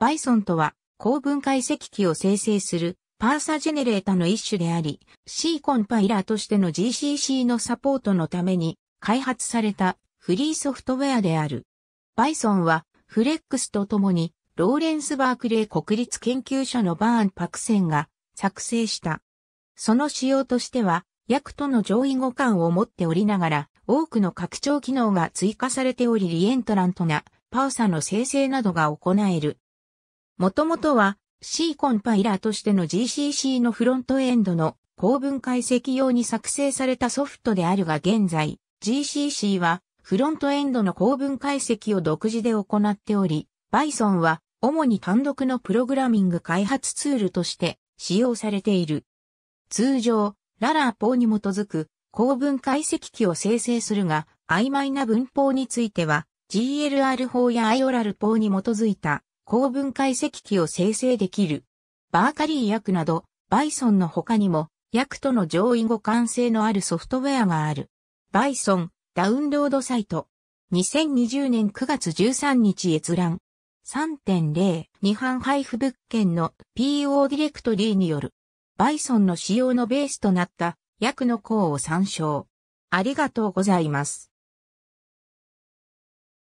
バイソンとは、高分解石器を生成するパーサジェネレータの一種であり、C コンパイラーとしての GCC のサポートのために開発されたフリーソフトウェアである。バイソンは、フレックスとともに、ローレンス・バークレー国立研究所のバーン・パクセンが作成した。その仕様としては、役との上位互換を持っておりながら、多くの拡張機能が追加されておりリエントラントなパーサの生成などが行えるもともとは C コンパイラーとしての GCC のフロントエンドの構文解析用に作成されたソフトであるが現在 GCC はフロントエンドの構文解析を独自で行っており、Python は主に単独のプログラミング開発ツールとして使用されている。通常、ララー法に基づく構文解析機を生成するが、曖昧な文法については GLR 法や i o r a l 法に基づいた高分解石器を生成できる。バーカリー薬など、バイソンの他にも、薬との上位互換性のあるソフトウェアがある。バイソン、ダウンロードサイト。2020年9月13日閲覧。3.0、日版配布物件の PO ディレクトリーによる。バイソンの使用のベースとなった、薬の項を参照。ありがとうございます。